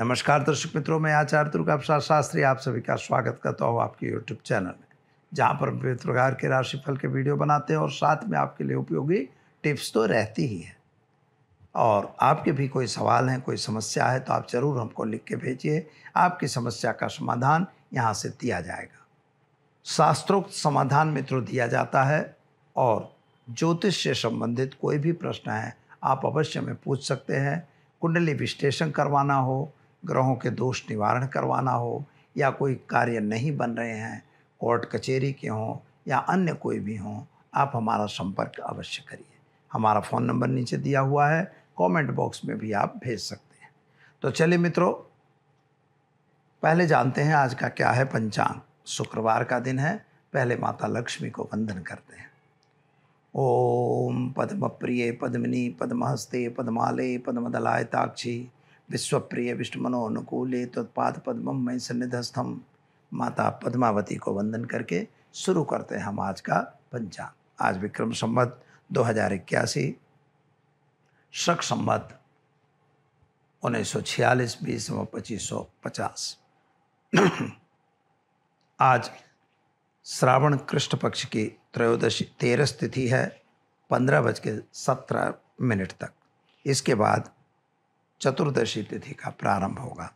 नमस्कार दर्शक मित्रों मैं आचार्य दुर्गा प्रसाद शास्त्री आप सभी का स्वागत करता हूँ आपके यूट्यूब चैनल में जहाँ पर विभिन्न प्रकार के राशिफल के वीडियो बनाते हैं और साथ में आपके लिए उपयोगी टिप्स तो रहती ही है और आपके भी कोई सवाल हैं कोई समस्या है तो आप ज़रूर हमको लिख के भेजिए आपकी समस्या का समाधान यहाँ से दिया जाएगा शास्त्रोक्त समाधान मित्रों दिया जाता है और ज्योतिष से संबंधित कोई भी प्रश्न है आप अवश्य में पूछ सकते हैं कुंडली विश्लेषण करवाना हो ग्रहों के दोष निवारण करवाना हो या कोई कार्य नहीं बन रहे हैं कोर्ट कचेरी के हों या अन्य कोई भी हों आप हमारा संपर्क अवश्य करिए हमारा फ़ोन नंबर नीचे दिया हुआ है कमेंट बॉक्स में भी आप भेज सकते हैं तो चलिए मित्रों पहले जानते हैं आज का क्या है पंचांग शुक्रवार का दिन है पहले माता लक्ष्मी को वंदन करते हैं ओम पद्म प्रिय पद्मनी पद्महस्ते पद्माले पद्मदलाय ताक्षी विश्वप्रिय विष्णु मनोनुकूले पाद पद्म मैं सन्निधस्थम माता पद्मावती को वंदन करके शुरू करते हैं हम आज का पंचांग आज विक्रम संबत दो हजार इक्यासी शक संबत उन्नीस सौ छियालीस बीस व पच्चीस सौ पचास आज श्रावण कृष्ण पक्ष की त्रयोदशी तेरह तिथि है पंद्रह बज के सत्रह मिनट तक इसके बाद चतुर्दशी तिथि का प्रारंभ होगा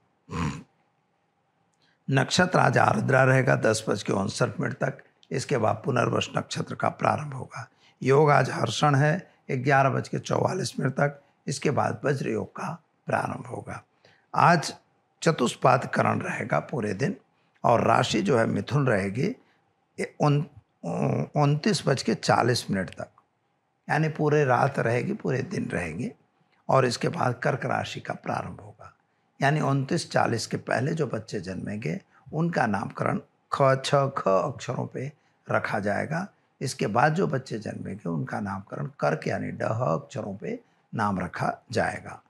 नक्षत्र आज आर्द्रा रहेगा दस बज के उनसठ मिनट तक इसके बाद पुनर्वश नक्षत्र का प्रारंभ होगा योग आज हर्षण है ग्यारह बज के चौवालीस मिनट तक इसके बाद वज्र योग का प्रारंभ होगा आज करण रहेगा पूरे दिन और राशि जो है मिथुन रहेगी उनतीस बज के चालीस मिनट तक यानी पूरे रात रहेगी पूरे दिन रहेगी और इसके बाद कर्क राशि का प्रारंभ होगा यानी उनतीस चालीस के पहले जो बच्चे जन्मेंगे उनका नामकरण ख छ ख अक्षरों पे रखा जाएगा इसके बाद जो बच्चे जन्मेंगे उनका नामकरण कर्क यानी डह अक्षरों पे नाम रखा जाएगा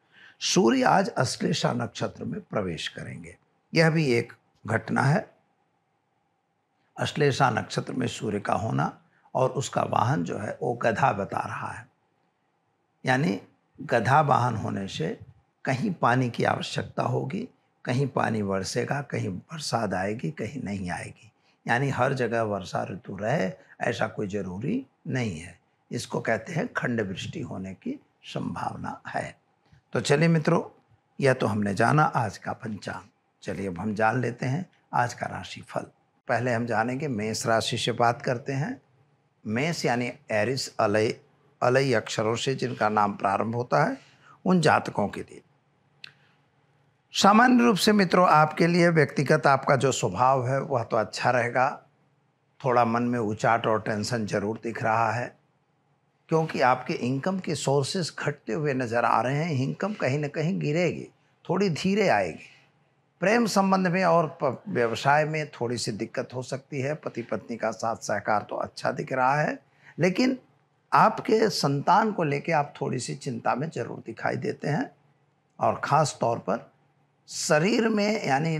सूर्य आज अश्लेषा नक्षत्र में प्रवेश करेंगे यह भी एक घटना है अश्लेषा नक्षत्र में सूर्य का होना और उसका वाहन जो है वो गधा बता रहा है यानी गधा वाहन होने से कहीं पानी की आवश्यकता होगी कहीं पानी बरसेगा कहीं बरसात आएगी कहीं नहीं आएगी यानी हर जगह वर्षा ऋतु रहे ऐसा कोई ज़रूरी नहीं है इसको कहते हैं खंड वृष्टि होने की संभावना है तो चलिए मित्रों यह तो हमने जाना आज का पंचांग चलिए अब हम जान लेते हैं आज का राशिफल पहले हम जानेंगे मेष राशि से बात करते हैं मेष यानी एरिस अलय अलई अक्षरों से जिनका नाम प्रारंभ होता है उन जातकों के लिए सामान्य रूप से मित्रों आपके लिए व्यक्तिगत आपका जो स्वभाव है वह तो अच्छा रहेगा थोड़ा मन में उचाट और टेंशन जरूर दिख रहा है क्योंकि आपके इनकम के सोर्सेस घटते हुए नज़र आ रहे हैं इनकम कहीं ना कहीं गिरेगी थोड़ी धीरे आएगी प्रेम संबंध में और व्यवसाय में थोड़ी सी दिक्कत हो सकती है पति पत्नी का साथ सहकार तो अच्छा दिख रहा है लेकिन आपके संतान को लेके आप थोड़ी सी चिंता में ज़रूर दिखाई देते हैं और ख़ास तौर पर शरीर में यानी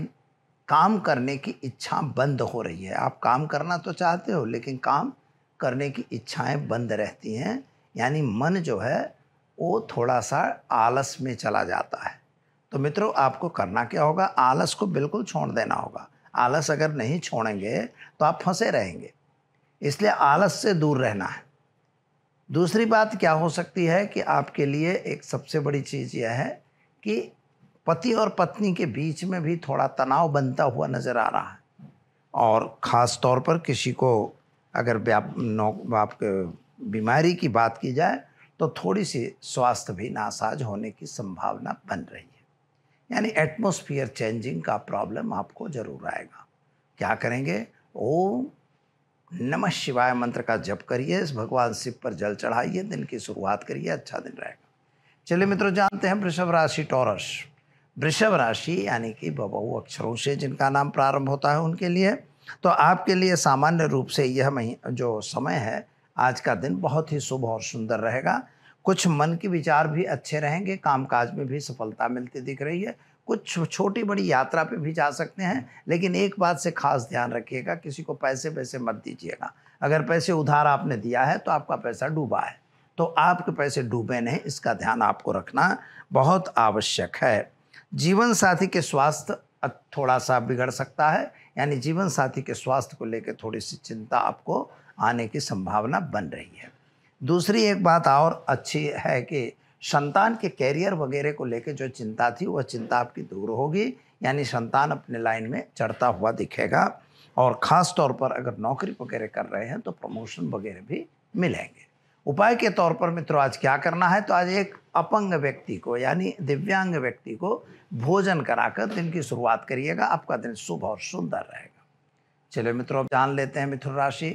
काम करने की इच्छा बंद हो रही है आप काम करना तो चाहते हो लेकिन काम करने की इच्छाएं बंद रहती हैं यानी मन जो है वो थोड़ा सा आलस में चला जाता है तो मित्रों आपको करना क्या होगा आलस को बिल्कुल छोड़ देना होगा आलस अगर नहीं छोड़ेंगे तो आप फंसे रहेंगे इसलिए आलस से दूर रहना है दूसरी बात क्या हो सकती है कि आपके लिए एक सबसे बड़ी चीज़ यह है कि पति और पत्नी के बीच में भी थोड़ा तनाव बनता हुआ नज़र आ रहा है और ख़ास तौर पर किसी को अगर आप बीमारी की बात की जाए तो थोड़ी सी स्वास्थ्य भी नासाज होने की संभावना बन रही है यानी एटमोस्फियर चेंजिंग का प्रॉब्लम आपको ज़रूर आएगा क्या करेंगे ओम नमः शिवाय मंत्र का जप करिए इस भगवान शिव पर जल चढ़ाइए दिन की शुरुआत करिए अच्छा दिन रहेगा चलिए मित्रों जानते हैं वृषभ राशि टॉरस वृषभ राशि यानी कि बबऊ अक्षरों से जिनका नाम प्रारंभ होता है उनके लिए तो आपके लिए सामान्य रूप से यह मही जो समय है आज का दिन बहुत ही शुभ और सुंदर रहेगा कुछ मन के विचार भी अच्छे रहेंगे कामकाज में भी सफलता मिलती दिख रही है कुछ छोटी बड़ी यात्रा पे भी जा सकते हैं लेकिन एक बात से खास ध्यान रखिएगा किसी को पैसे पैसे मत दीजिएगा अगर पैसे उधार आपने दिया है तो आपका पैसा डूबा है तो आपके पैसे डूबे नहीं इसका ध्यान आपको रखना बहुत आवश्यक है जीवन साथी के स्वास्थ्य थोड़ा सा बिगड़ सकता है यानी जीवन साथी के स्वास्थ्य को लेकर थोड़ी सी चिंता आपको आने की संभावना बन रही है दूसरी एक बात और अच्छी है कि संतान के कैरियर वगैरह को लेकर जो चिंता थी वह चिंता आपकी दूर होगी यानी संतान अपने लाइन में चढ़ता हुआ दिखेगा और ख़ास तौर पर अगर नौकरी वगैरह कर रहे हैं तो प्रमोशन वगैरह भी मिलेंगे उपाय के तौर पर मित्रों आज क्या करना है तो आज एक अपंग व्यक्ति को यानी दिव्यांग व्यक्ति को भोजन कराकर दिन की शुरुआत करिएगा आपका दिन शुभ और सुंदर रहेगा चलिए मित्रों अब जान लेते हैं मिथुन राशि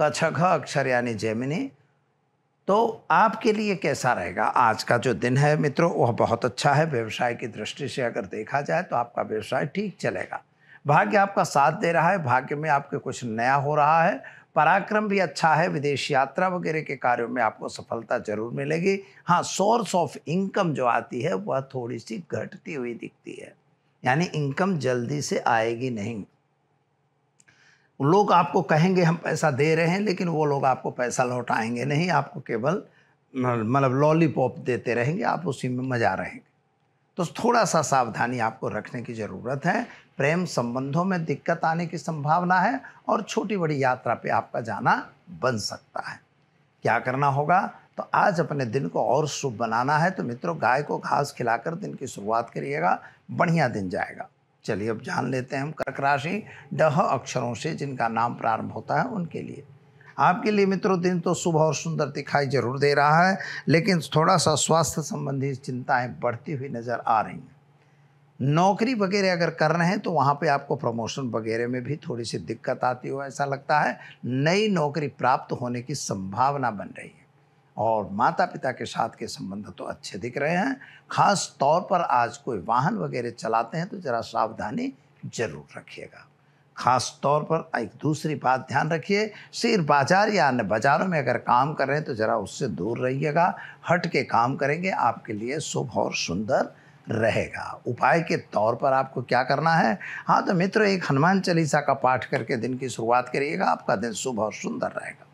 घ अक्षर यानी जेमिनी तो आपके लिए कैसा रहेगा आज का जो दिन है मित्रों वह बहुत अच्छा है व्यवसाय की दृष्टि से अगर देखा जाए तो आपका व्यवसाय ठीक चलेगा भाग्य आपका साथ दे रहा है भाग्य में आपके कुछ नया हो रहा है पराक्रम भी अच्छा है विदेश यात्रा वगैरह के कार्यों में आपको सफलता जरूर मिलेगी हाँ सोर्स ऑफ इनकम जो आती है वह थोड़ी सी घटती हुई दिखती है यानी इनकम जल्दी से आएगी नहीं लोग आपको कहेंगे हम पैसा दे रहे हैं लेकिन वो लोग आपको पैसा लौटाएंगे नहीं आपको केवल मतलब लॉलीपॉप देते रहेंगे आप उसी में मजा रहेंगे तो थोड़ा सा सावधानी आपको रखने की ज़रूरत है प्रेम संबंधों में दिक्कत आने की संभावना है और छोटी बड़ी यात्रा पे आपका जाना बन सकता है क्या करना होगा तो आज अपने दिन को और शुभ बनाना है तो मित्रों गाय को घास खिलाकर दिन की शुरुआत करिएगा बढ़िया दिन जाएगा चलिए अब जान लेते हैं हम कर्क राशि डह अक्षरों से जिनका नाम प्रारंभ होता है उनके लिए आपके लिए मित्रों दिन तो शुभ और सुंदर दिखाई जरूर दे रहा है लेकिन थोड़ा सा स्वास्थ्य संबंधी चिंताएं बढ़ती हुई नज़र आ रही हैं नौकरी वगैरह अगर कर रहे हैं तो वहाँ पे आपको प्रमोशन वगैरह में भी थोड़ी सी दिक्कत आती हो ऐसा लगता है नई नौकरी प्राप्त होने की संभावना बन रही है और माता पिता के साथ के संबंध तो अच्छे दिख रहे हैं खास तौर पर आज कोई वाहन वगैरह चलाते हैं तो ज़रा सावधानी जरूर रखिएगा खास तौर पर एक दूसरी बात ध्यान रखिए शेयर बाजार या अन्य बाज़ारों में अगर काम कर रहे हैं तो ज़रा उससे दूर रहिएगा हट के काम करेंगे आपके लिए शुभ और सुंदर रहेगा उपाय के तौर पर आपको क्या करना है हाँ तो मित्र एक हनुमान चालीसा का पाठ करके दिन की शुरुआत करिएगा आपका दिन शुभ और सुंदर रहेगा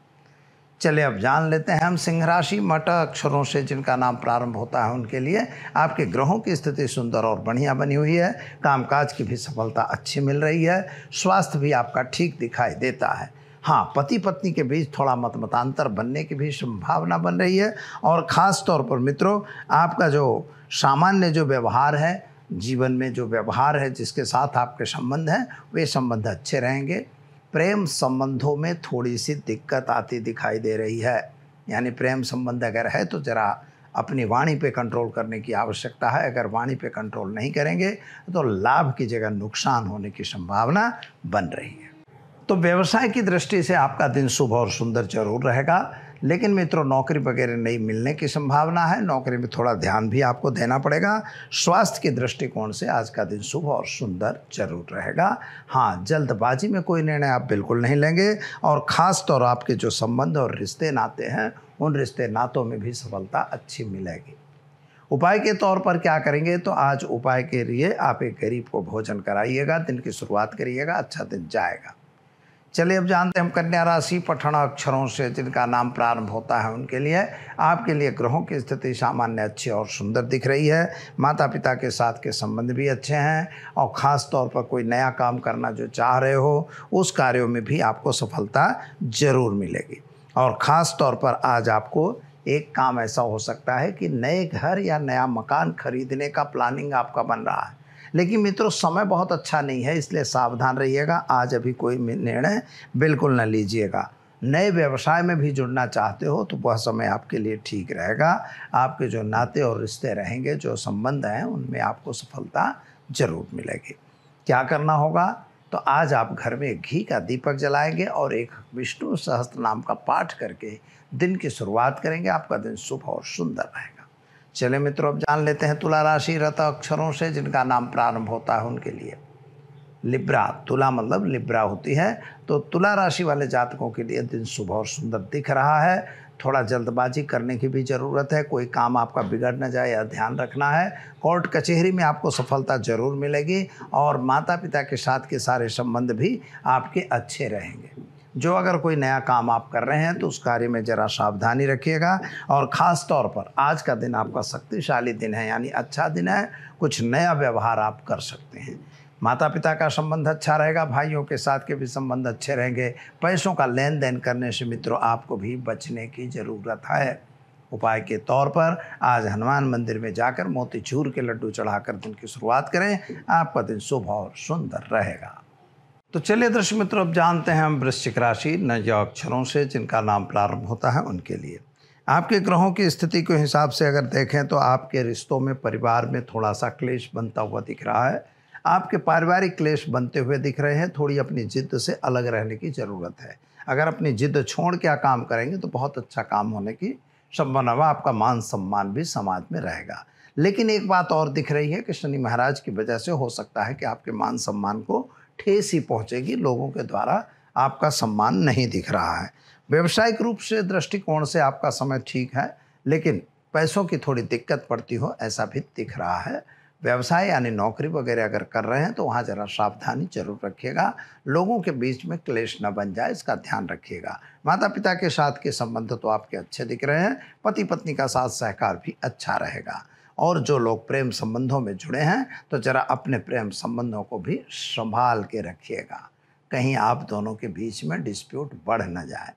चले अब जान लेते हैं हम सिंह राशि मट अक्षरों से जिनका नाम प्रारंभ होता है उनके लिए आपके ग्रहों की स्थिति सुंदर और बढ़िया बनी हुई है कामकाज की भी सफलता अच्छी मिल रही है स्वास्थ्य भी आपका ठीक दिखाई देता है हाँ पति पत्नी के बीच थोड़ा मत मतांतर बनने की भी संभावना बन रही है और ख़ास तौर पर मित्रों आपका जो सामान्य जो व्यवहार है जीवन में जो व्यवहार है जिसके साथ आपके संबंध हैं वे संबंध अच्छे रहेंगे प्रेम संबंधों में थोड़ी सी दिक्कत आती दिखाई दे रही है यानी प्रेम संबंध अगर है तो ज़रा अपनी वाणी पे कंट्रोल करने की आवश्यकता है अगर वाणी पे कंट्रोल नहीं करेंगे तो लाभ की जगह नुकसान होने की संभावना बन रही है तो व्यवसाय की दृष्टि से आपका दिन शुभ और सुंदर जरूर रहेगा लेकिन मित्रों नौकरी वगैरह नहीं मिलने की संभावना है नौकरी में थोड़ा ध्यान भी आपको देना पड़ेगा स्वास्थ्य के दृष्टिकोण से आज का दिन शुभ और सुंदर जरूर रहेगा हाँ जल्दबाजी में कोई निर्णय आप बिल्कुल नहीं लेंगे और ख़ास तौर आपके जो संबंध और रिश्ते नाते हैं उन रिश्ते नातों में भी सफलता अच्छी मिलेगी उपाय के तौर पर क्या करेंगे तो आज उपाय के लिए आप एक गरीब को भोजन कराइएगा दिन की शुरुआत करिएगा अच्छा दिन जाएगा चलिए अब जानते हैं हम कन्या राशि पठन अक्षरों से जिनका नाम प्रारंभ होता है उनके लिए आपके लिए ग्रहों की स्थिति सामान्य अच्छी और सुंदर दिख रही है माता पिता के साथ के संबंध भी अच्छे हैं और ख़ास तौर पर कोई नया काम करना जो चाह रहे हो उस कार्यों में भी आपको सफलता ज़रूर मिलेगी और ख़ास तौर पर आज आपको एक काम ऐसा हो सकता है कि नए घर या नया मकान खरीदने का प्लानिंग आपका बन रहा है लेकिन मित्रों समय बहुत अच्छा नहीं है इसलिए सावधान रहिएगा आज अभी कोई निर्णय बिल्कुल न लीजिएगा नए व्यवसाय में भी जुड़ना चाहते हो तो वह समय आपके लिए ठीक रहेगा आपके जो नाते और रिश्ते रहेंगे जो संबंध हैं उनमें आपको सफलता ज़रूर मिलेगी क्या करना होगा तो आज आप घर में घी का दीपक जलाएंगे और एक विष्णु सहस्त्र नाम का पाठ करके दिन की शुरुआत करेंगे आपका दिन शुभ और सुंदर रहेगा चले मित्रों अब जान लेते हैं तुला राशि रत अक्षरों से जिनका नाम प्रारंभ होता है उनके लिए लिब्रा तुला मतलब लिब्रा होती है तो तुला राशि वाले जातकों के लिए दिन शुभ और सुंदर दिख रहा है थोड़ा जल्दबाजी करने की भी ज़रूरत है कोई काम आपका बिगड़ न जाए या ध्यान रखना है कोर्ट कचहरी में आपको सफलता ज़रूर मिलेगी और माता पिता के साथ के सारे संबंध भी आपके अच्छे रहेंगे जो अगर कोई नया काम आप कर रहे हैं तो उस कार्य में ज़रा सावधानी रखिएगा और ख़ास तौर पर आज का दिन आपका शक्तिशाली दिन है यानी अच्छा दिन है कुछ नया व्यवहार आप कर सकते हैं माता पिता का संबंध अच्छा रहेगा भाइयों के साथ के भी संबंध अच्छे रहेंगे पैसों का लेन देन करने से मित्रों आपको भी बचने की ज़रूरत है उपाय के तौर पर आज हनुमान मंदिर में जाकर मोतीचूर के लड्डू चढ़ाकर दिन की शुरुआत करें आपका दिन शुभ और सुंदर रहेगा तो चलिए दृश्य मित्रों अब जानते हैं हम वृश्चिक राशि जो अक्षरों से जिनका नाम प्रारंभ होता है उनके लिए आपके ग्रहों की स्थिति के हिसाब से अगर देखें तो आपके रिश्तों में परिवार में थोड़ा सा क्लेश बनता हुआ दिख रहा है आपके पारिवारिक क्लेश बनते हुए दिख रहे हैं थोड़ी अपनी जिद से अलग रहने की ज़रूरत है अगर अपनी जिद छोड़ के काम करेंगे तो बहुत अच्छा काम होने की संभावना आपका मान सम्मान भी समाज में रहेगा लेकिन एक बात और दिख रही है कि शनि महाराज की वजह से हो सकता है कि आपके मान सम्मान को ठेस ही पहुँचेगी लोगों के द्वारा आपका सम्मान नहीं दिख रहा है व्यवसायिक रूप से दृष्टिकोण से आपका समय ठीक है लेकिन पैसों की थोड़ी दिक्कत पड़ती हो ऐसा भी दिख रहा है व्यवसाय यानी नौकरी वगैरह अगर कर रहे हैं तो वहाँ ज़रा सावधानी जरूर रखिएगा लोगों के बीच में क्लेश न बन जाए इसका ध्यान रखिएगा माता पिता के साथ के संबंध तो आपके अच्छे दिख रहे हैं पति पत्नी का साथ सहकार भी अच्छा रहेगा और जो लोग प्रेम संबंधों में जुड़े हैं तो जरा अपने प्रेम संबंधों को भी संभाल के रखिएगा कहीं आप दोनों के बीच में डिस्प्यूट बढ़ न जाए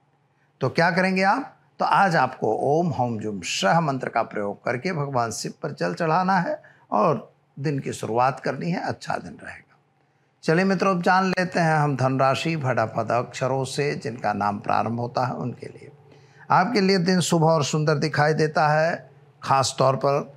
तो क्या करेंगे आप तो आज आपको ओम होम जुम शह मंत्र का प्रयोग करके भगवान शिव पर जल चढ़ाना है और दिन की शुरुआत करनी है अच्छा दिन रहेगा चलिए मित्रों अब जान लेते हैं हम धनराशि फटाफट अक्षरों से जिनका नाम प्रारंभ होता है उनके लिए आपके लिए दिन शुभ और सुंदर दिखाई देता है खास तौर पर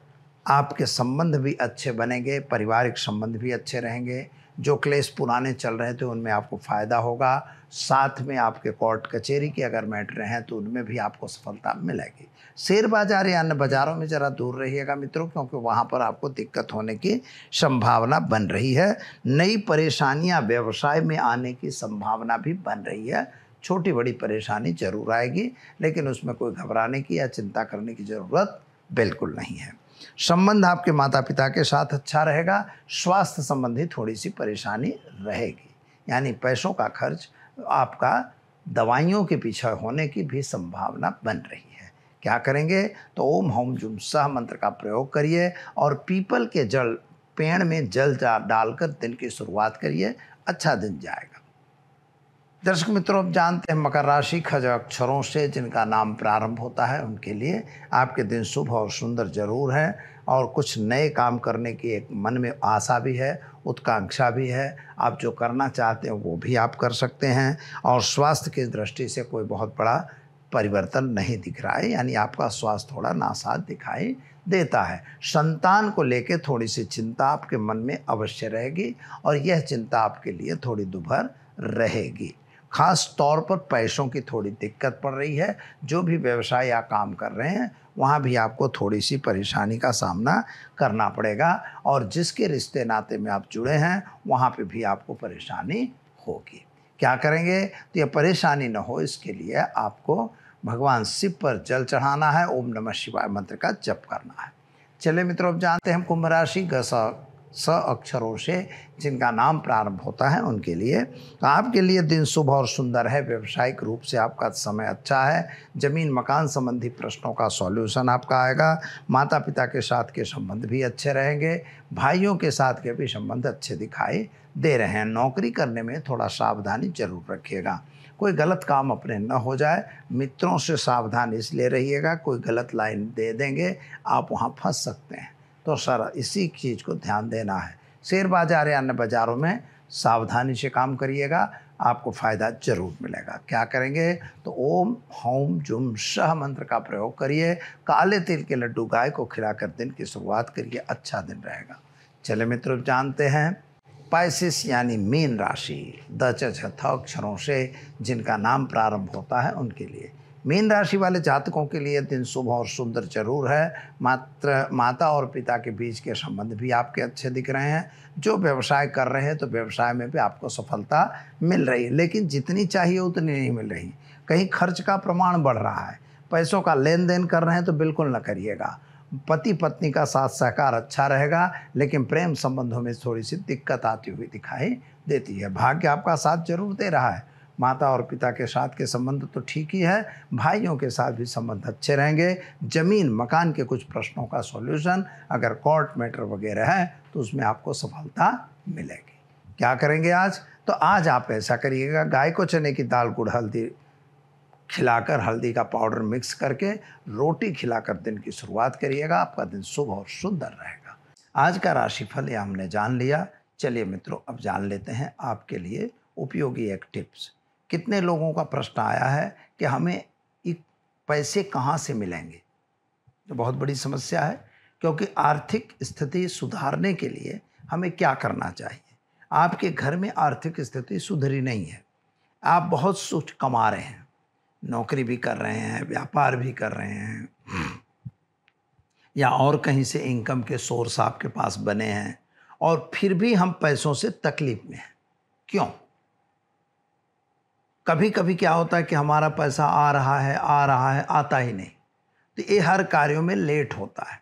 आपके संबंध भी अच्छे बनेंगे पारिवारिक संबंध भी अच्छे रहेंगे जो क्लेश पुराने चल रहे थे उनमें आपको फ़ायदा होगा साथ में आपके कोर्ट कचेरी के अगर मैटर हैं तो उनमें भी आपको सफलता मिलेगी शेयर बाजार या अन्य बाज़ारों में ज़रा दूर रहिएगा मित्रों क्योंकि वहाँ पर आपको दिक्कत होने की संभावना बन रही है नई परेशानियाँ व्यवसाय में आने की संभावना भी बन रही है छोटी बड़ी परेशानी जरूर आएगी लेकिन उसमें कोई घबराने की या चिंता करने की ज़रूरत बिल्कुल नहीं है संबंध आपके माता पिता के साथ अच्छा रहेगा स्वास्थ्य संबंधी थोड़ी सी परेशानी रहेगी यानी पैसों का खर्च आपका दवाइयों के पीछे होने की भी संभावना बन रही है क्या करेंगे तो ओम होम जुम सह मंत्र का प्रयोग करिए और पीपल के जल पेड़ में जल डालकर दिन की शुरुआत करिए अच्छा दिन जाएगा दर्शक मित्रों आप जानते हैं मकर राशि खज अक्षरों से जिनका नाम प्रारंभ होता है उनके लिए आपके दिन शुभ और सुंदर जरूर हैं और कुछ नए काम करने की एक मन में आशा भी है उत्कांक्षा भी है आप जो करना चाहते हैं वो भी आप कर सकते हैं और स्वास्थ्य की दृष्टि से कोई बहुत बड़ा परिवर्तन नहीं दिख रहा है यानी आपका स्वास्थ्य थोड़ा नासाज दिखाई देता है संतान को लेकर थोड़ी सी चिंता आपके मन में अवश्य रहेगी और यह चिंता आपके लिए थोड़ी दुभर रहेगी खास तौर पर पैसों की थोड़ी दिक्कत पड़ रही है जो भी व्यवसाय या काम कर रहे हैं वहाँ भी आपको थोड़ी सी परेशानी का सामना करना पड़ेगा और जिसके रिश्ते नाते में आप जुड़े हैं वहाँ पे भी आपको परेशानी होगी क्या करेंगे तो ये परेशानी न हो इसके लिए आपको भगवान शिव पर जल चढ़ाना है ओम नमः शिवाय मंत्र का जप करना है चले मित्रों अब जानते हैं कुंभ राशि गसा स अक्षरों से जिनका नाम प्रारंभ होता है उनके लिए तो आपके लिए दिन शुभ और सुंदर है व्यवसायिक रूप से आपका समय अच्छा है जमीन मकान संबंधी प्रश्नों का सॉल्यूशन आपका आएगा माता पिता के साथ के संबंध भी अच्छे रहेंगे भाइयों के साथ के भी संबंध अच्छे दिखाई दे रहे हैं नौकरी करने में थोड़ा सावधानी जरूर रखिएगा कोई गलत काम अपने न हो जाए मित्रों से सावधान इसलिए रहिएगा कोई गलत लाइन दे देंगे आप वहाँ फंस सकते हैं तो सर इसी चीज़ को ध्यान देना है शेयर बाजार या अन्य बाज़ारों में सावधानी से काम करिएगा आपको फ़ायदा जरूर मिलेगा क्या करेंगे तो ओम होम जुम शह मंत्र का प्रयोग करिए काले तिल के लड्डू गाय को खिलाकर दिन की शुरुआत करिए अच्छा दिन रहेगा चले मित्रों जानते हैं पाइसिस यानी मीन राशि दच छथा अक्षरों से जिनका नाम प्रारंभ होता है उनके लिए मीन राशि वाले जातकों के लिए दिन शुभ और सुंदर जरूर है मात्र माता और पिता के बीच के संबंध भी आपके अच्छे दिख रहे हैं जो व्यवसाय कर रहे हैं तो व्यवसाय में भी आपको सफलता मिल रही है लेकिन जितनी चाहिए उतनी नहीं मिल रही कहीं खर्च का प्रमाण बढ़ रहा है पैसों का लेन देन कर रहे हैं तो बिल्कुल न करिएगा पति पत्नी का साथ सहकार अच्छा रहेगा लेकिन प्रेम संबंधों में थोड़ी सी दिक्कत आती हुई दिखाई देती है भाग्य आपका साथ जरूर दे रहा है माता और पिता के साथ के संबंध तो ठीक ही है भाइयों के साथ भी संबंध अच्छे रहेंगे ज़मीन मकान के कुछ प्रश्नों का सॉल्यूशन अगर कोर्ट मैटर वगैरह है तो उसमें आपको सफलता मिलेगी क्या करेंगे आज तो आज आप ऐसा करिएगा गाय को चने की दाल गुड़ हल्दी खिलाकर हल्दी का पाउडर मिक्स करके रोटी खिलाकर दिन की शुरुआत करिएगा आपका दिन शुभ और सुंदर रहेगा आज का राशिफल ये हमने जान लिया चलिए मित्रों अब जान लेते हैं आपके लिए उपयोगी एक टिप्स कितने लोगों का प्रश्न आया है कि हमें पैसे कहाँ से मिलेंगे तो बहुत बड़ी समस्या है क्योंकि आर्थिक स्थिति सुधारने के लिए हमें क्या करना चाहिए आपके घर में आर्थिक स्थिति सुधरी नहीं है आप बहुत सुख कमा रहे हैं नौकरी भी कर रहे हैं व्यापार भी कर रहे हैं या और कहीं से इनकम के सोर्स आपके पास बने हैं और फिर भी हम पैसों से तकलीफ में हैं क्यों कभी कभी क्या होता है कि हमारा पैसा आ रहा है आ रहा है आता ही नहीं तो ये हर कार्यों में लेट होता है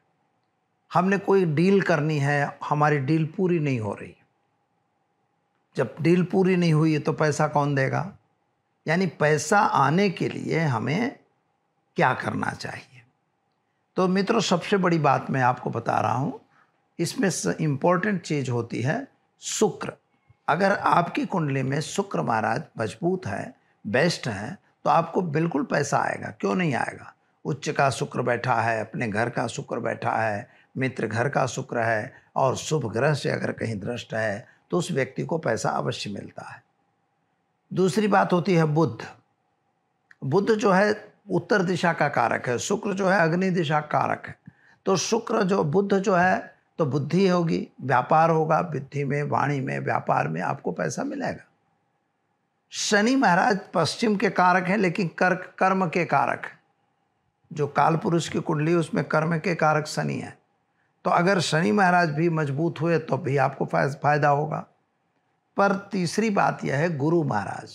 हमने कोई डील करनी है हमारी डील पूरी नहीं हो रही जब डील पूरी नहीं हुई है तो पैसा कौन देगा यानी पैसा आने के लिए हमें क्या करना चाहिए तो मित्रों सबसे बड़ी बात मैं आपको बता रहा हूँ इसमें इम्पोर्टेंट चीज़ होती है शुक्र अगर आपकी कुंडली में शुक्र महाराज मजबूत है बेस्ट हैं तो आपको बिल्कुल पैसा आएगा क्यों नहीं आएगा उच्च का शुक्र बैठा है अपने घर का शुक्र बैठा है मित्र घर का शुक्र है और शुभ ग्रह से अगर कहीं दृष्ट है तो उस व्यक्ति को पैसा अवश्य मिलता है दूसरी बात होती है बुद्ध बुद्ध जो है उत्तर दिशा का कारक है शुक्र जो है अग्नि दिशा का कारक है तो शुक्र जो बुद्ध जो है तो बुद्धि होगी व्यापार होगा बुद्धि में वाणी में व्यापार में आपको पैसा मिलेगा शनि महाराज पश्चिम के कारक हैं लेकिन कर कर्म के कारक जो काल पुरुष की कुंडली उसमें कर्म के कारक शनि है तो अगर शनि महाराज भी मजबूत हुए तो भी आपको फायदा होगा पर तीसरी बात यह है गुरु महाराज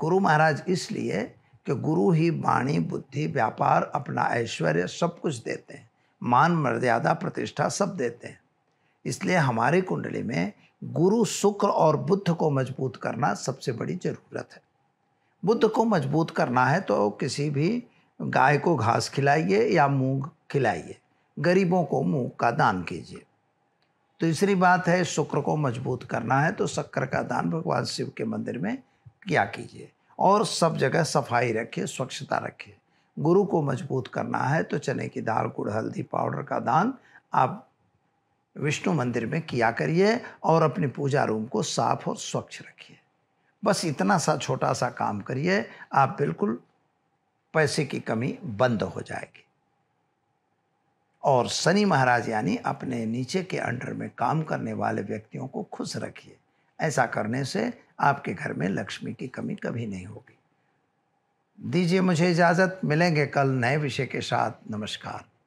गुरु महाराज इसलिए कि गुरु ही वाणी बुद्धि व्यापार अपना ऐश्वर्य सब कुछ देते हैं मान मर्यादा प्रतिष्ठा सब देते हैं इसलिए हमारी कुंडली में गुरु शुक्र और बुद्ध को मजबूत करना सबसे बड़ी ज़रूरत है बुद्ध को मजबूत करना है तो किसी भी गाय को घास खिलाइए या मूंग खिलाइए गरीबों को मूंग का दान कीजिए तीसरी तो बात है शुक्र को मजबूत करना है तो शक्कर का दान भगवान शिव के मंदिर में क्या कीजिए और सब जगह सफाई रखिए स्वच्छता रखिए गुरु को मजबूत करना है तो चने की दाल गुड़ हल्दी पाउडर का दान आप विष्णु मंदिर में किया करिए और अपने पूजा रूम को साफ और स्वच्छ रखिए बस इतना सा छोटा सा काम करिए आप बिल्कुल पैसे की कमी बंद हो जाएगी और शनि महाराज यानी अपने नीचे के अंडर में काम करने वाले व्यक्तियों को खुश रखिए ऐसा करने से आपके घर में लक्ष्मी की कमी कभी नहीं होगी दीजिए मुझे इजाज़त मिलेंगे कल नए विषय के साथ नमस्कार